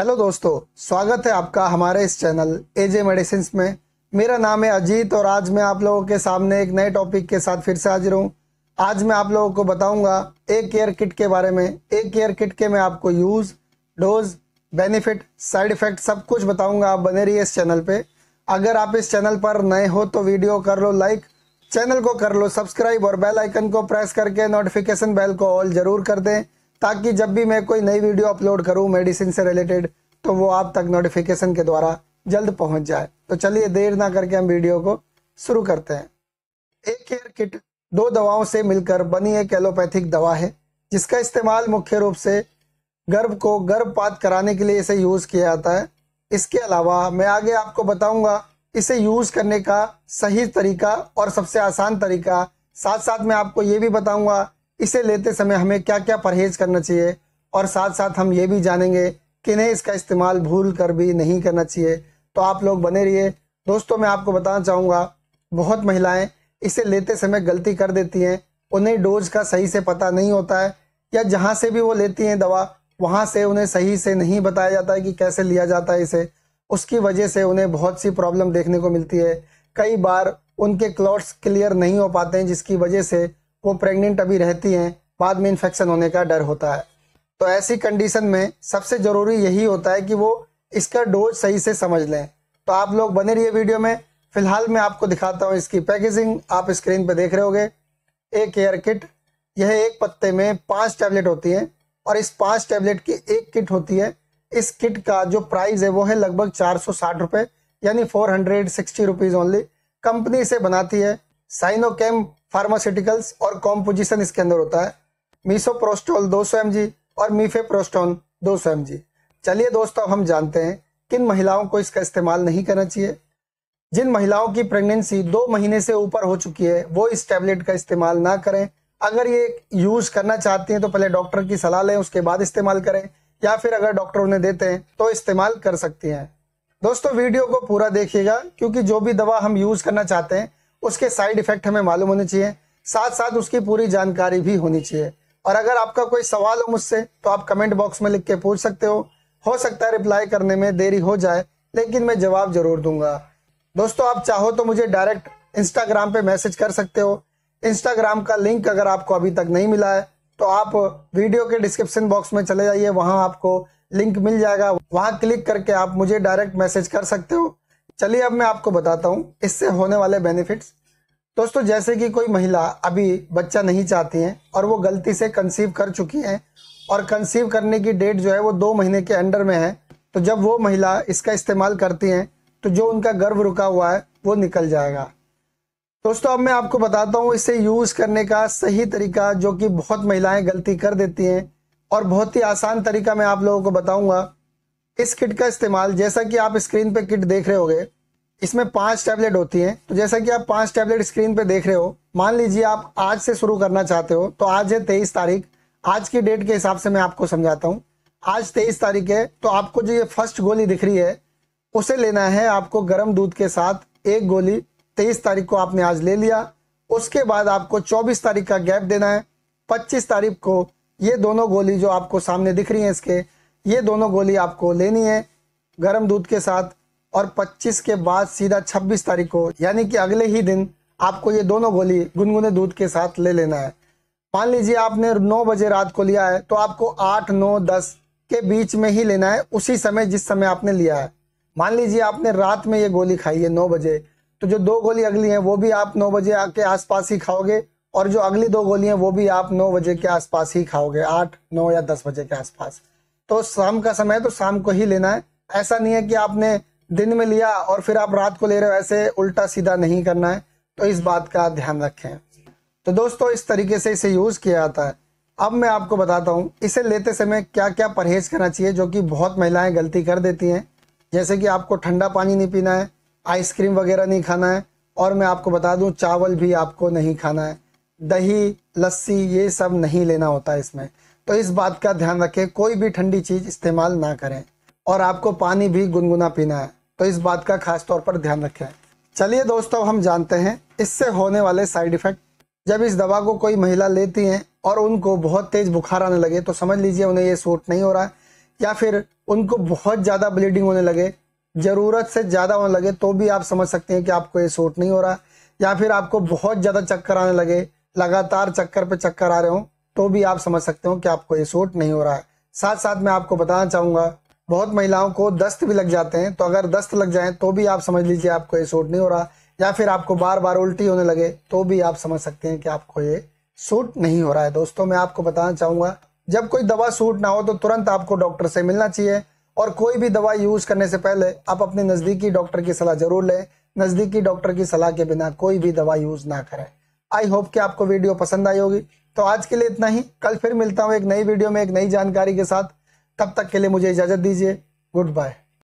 hello दोस्तों स्वागत है आपका हमारे इस चैनल एजे मेडिसिन में मेरा नाम है अजीत और आज मैं आप लोगों के सामने एक नए टॉपिक के साथ फिर से हाजिर हूँ आज मैं आप लोगों को बताऊंगा एक केयर किट के बारे में एक केयर किट के मैं आपको use dose benefit side effect सब कुछ बताऊंगा आप बने रहिए इस चैनल पे अगर आप इस चैनल पर नए हो तो वीडियो कर लो लाइक चैनल को कर लो सब्सक्राइब और बेल आइकन को प्रेस करके नोटिफिकेशन बेल को ऑल जरूर कर दें ताकि जब भी मैं कोई नई वीडियो अपलोड करूँ मेडिसिन से रिलेटेड तो वो आप तक नोटिफिकेशन के द्वारा जल्द पहुंच जाए तो चलिए देर ना करके हम वीडियो को शुरू करते हैं एक केयर किट दो दवाओं से मिलकर बनी एक एलोपैथिक दवा है जिसका इस्तेमाल मुख्य रूप से गर्भ को गर्भपात कराने के लिए इसे यूज़ किया जाता है इसके अलावा मैं आगे आपको बताऊंगा इसे यूज़ करने का सही तरीका और सबसे आसान तरीका साथ साथ मैं आपको ये भी बताऊंगा इसे लेते समय हमें क्या क्या परहेज करना चाहिए और साथ साथ हम ये भी जानेंगे कि नहीं इसका इस्तेमाल भूल कर भी नहीं करना चाहिए तो आप लोग बने रहिए दोस्तों मैं आपको बताना चाहूँगा बहुत महिलाएं इसे लेते समय गलती कर देती हैं उन्हें डोज का सही से पता नहीं होता है या जहाँ से भी वो लेती हैं दवा वहाँ से उन्हें सही से नहीं बताया जाता है कि कैसे लिया जाता है इसे उसकी वजह से उन्हें बहुत सी प्रॉब्लम देखने को मिलती है कई बार उनके क्लॉट्स क्लियर नहीं हो पाते हैं जिसकी वजह से वो प्रेग्नेंट अभी रहती हैं बाद में इन्फेक्शन होने का डर होता है तो ऐसी कंडीशन में सबसे ज़रूरी यही होता है कि वो इसका डोज सही से समझ लें तो आप लोग बने रहिए वीडियो में फिलहाल मैं आपको दिखाता हूँ इसकी पैकेजिंग आप स्क्रीन पर देख रहे होगे एक एयर किट यह एक पत्ते में पाँच टैबलेट होती हैं और इस पाँच टैबलेट की एक किट होती है इस किट का जो प्राइस है वो है लगभग चार सौ यानी four hundred sixty rupees only company से बनाती है साइनोकेम फार्मास्यूटिकल्स और कॉम्पोजिशन इसके अंदर होता है मीसोप्रोस्टोल 200 जी और मीफेप्रोस्टोन 200 जी चलिए दोस्तों अब हम जानते हैं किन महिलाओं को इसका इस्तेमाल नहीं करना चाहिए जिन महिलाओं की प्रेगनेंसी दो महीने से ऊपर हो चुकी है वो इस टैबलेट का इस्तेमाल ना करें अगर ये यूज करना चाहती हैं तो पहले डॉक्टर की सलाह लें उसके बाद इस्तेमाल करें या फिर अगर डॉक्टर उन्हें देते हैं तो इस्तेमाल कर सकती हैं दोस्तों वीडियो को पूरा देखिएगा क्योंकि जो भी दवा हम यूज करना चाहते हैं उसके साइड इफेक्ट हमें मालूम होने चाहिए साथ साथ उसकी पूरी जानकारी भी होनी चाहिए और अगर आपका कोई सवाल हो मुझसे तो आप कमेंट बॉक्स में लिख के पूछ सकते हो हो सकता है रिप्लाई करने में देरी हो जाए लेकिन मैं जवाब जरूर दूंगा दोस्तों आप चाहो तो मुझे डायरेक्ट इंस्टाग्राम पे मैसेज कर सकते हो इंस्टाग्राम का लिंक अगर आपको अभी तक नहीं मिला है तो आप वीडियो के डिस्क्रिप्शन बॉक्स में चले जाइए वहां आपको लिंक मिल जाएगा वहां क्लिक करके आप मुझे डायरेक्ट मैसेज कर सकते हो चलिए अब मैं आपको बताता हूँ इससे होने वाले बेनिफिट्स दोस्तों जैसे कि कोई महिला अभी बच्चा नहीं चाहती है और वो गलती से कंसीव कर चुकी है और कंसीव करने की डेट जो है वो दो महीने के अंडर में है तो जब वो महिला इसका इस्तेमाल करती हैं तो जो उनका गर्भ रुका हुआ है वो निकल जाएगा दोस्तों अब मैं आपको बताता हूँ इसे यूज़ करने का सही तरीका जो कि बहुत महिलाएं गलती कर देती हैं और बहुत ही आसान तरीका मैं आप लोगों को बताऊंगा इस किट का इस्तेमाल जैसा कि आप स्क्रीन पे किट देख रहे हो इसमें पांच टैबलेट होती हैं तो जैसा कि आप पांच टैबलेट स्क्रीन पे देख रहे हो मान लीजिए आप आज से शुरू करना चाहते हो तो आज है तेईस तारीख आज की डेट के हिसाब से मैं आपको समझाता हूँ आज तेईस तारीख है तो आपको जो ये फर्स्ट गोली दिख रही है उसे लेना है आपको गर्म दूध के साथ एक गोली तेईस तारीख को आपने आज ले लिया उसके बाद आपको चौबीस तारीख का गैप देना है पच्चीस तारीख को ये दोनों गोली जो आपको सामने दिख रही है इसके ये दोनों गोली आपको लेनी है गर्म दूध के साथ और 25 के बाद सीधा 26 तारीख को यानी कि अगले ही दिन आपको ये दोनों गोली गुनगुने दूध के साथ ले लेना है मान लीजिए आपने 9 बजे रात को लिया है तो आपको 8, 9, 10 के बीच में ही लेना है उसी समय जिस समय आपने लिया है मान लीजिए आपने रात में ये गोली खाई है नौ बजे तो जो दो गोली अगली है वो भी आप नौ बजे के आसपास ही खाओगे और जो अगली दो गोली है वो भी आप नौ बजे के आसपास ही खाओगे आठ नौ या दस बजे के आसपास तो शाम का समय तो शाम को ही लेना है ऐसा नहीं है कि आपने दिन में लिया और फिर आप रात को ले रहे हो ऐसे उल्टा सीधा नहीं करना है तो इस बात का ध्यान रखें तो दोस्तों इस तरीके से इसे यूज़ किया जाता है अब मैं आपको बताता हूँ इसे लेते समय क्या क्या परहेज करना चाहिए जो कि बहुत महिलाएं गलती कर देती हैं जैसे कि आपको ठंडा पानी नहीं पीना है आइसक्रीम वगैरह नहीं खाना है और मैं आपको बता दूं चावल भी आपको नहीं खाना है दही लस्सी ये सब नहीं लेना होता है इसमें तो इस बात का ध्यान रखें कोई भी ठंडी चीज़ इस्तेमाल ना करें और आपको पानी भी गुनगुना पीना है तो इस बात का खास तौर पर ध्यान रखें चलिए दोस्तों हम जानते हैं इससे होने वाले साइड इफेक्ट जब इस दवा को कोई महिला लेती है और उनको बहुत तेज़ बुखार आने लगे तो समझ लीजिए उन्हें ये सूट नहीं हो रहा है या फिर उनको बहुत ज़्यादा ब्लीडिंग होने लगे ज़रूरत से ज़्यादा होने लगे तो भी आप समझ सकते हैं कि आपको ये सूट नहीं हो रहा या फिर आपको बहुत ज़्यादा चक्कर आने लगे लगातार चक्कर पे चक्कर आ रहे हों तो भी आप समझ सकते हो कि आपको ये सूट नहीं हो रहा है साथ साथ मैं आपको बताना चाहूंगा बहुत महिलाओं को दस्त भी लग जाते हैं तो अगर दस्त लग जाए तो भी आप समझ लीजिए आपको ये सूट नहीं हो रहा या फिर आपको बार बार उल्टी होने लगे तो भी आप समझ सकते हैं कि आपको ये सूट नहीं हो रहा है दोस्तों मैं आपको बताना चाहूंगा जब कोई दवा सूट ना हो तो तुरंत आपको डॉक्टर से मिलना चाहिए और कोई भी दवा यूज करने से पहले आप अपने नजदीकी डॉक्टर की सलाह जरूर लें नजदीकी डॉक्टर की सलाह के बिना कोई भी दवा यूज ना करें आई होप कि आपको वीडियो पसंद आई होगी तो आज के लिए इतना ही कल फिर मिलता हूँ एक नई वीडियो में एक नई जानकारी के साथ तब तक के लिए मुझे इजाज़त दीजिए गुड बाय